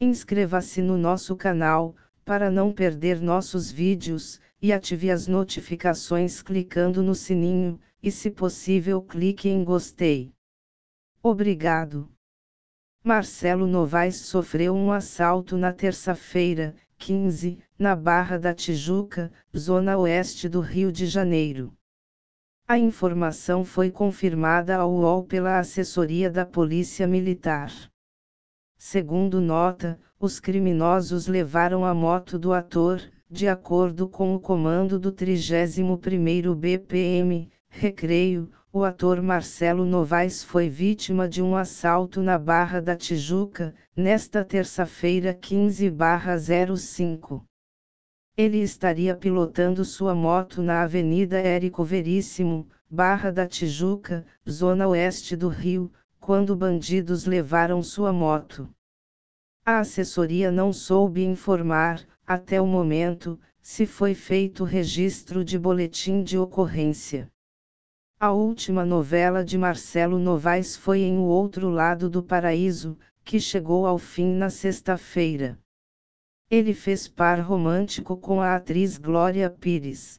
Inscreva-se no nosso canal, para não perder nossos vídeos, e ative as notificações clicando no sininho, e se possível clique em gostei. Obrigado. Marcelo Novaes sofreu um assalto na terça-feira, 15, na Barra da Tijuca, zona oeste do Rio de Janeiro. A informação foi confirmada ao UOL pela assessoria da Polícia Militar. Segundo nota, os criminosos levaram a moto do ator, de acordo com o comando do 31º BPM, Recreio, o ator Marcelo Novaes foi vítima de um assalto na Barra da Tijuca, nesta terça-feira 15/05. Ele estaria pilotando sua moto na Avenida Érico Veríssimo, Barra da Tijuca, zona oeste do Rio, quando bandidos levaram sua moto. A assessoria não soube informar, até o momento, se foi feito registro de boletim de ocorrência. A última novela de Marcelo Novaes foi em O Outro Lado do Paraíso, que chegou ao fim na sexta-feira. Ele fez par romântico com a atriz Glória Pires.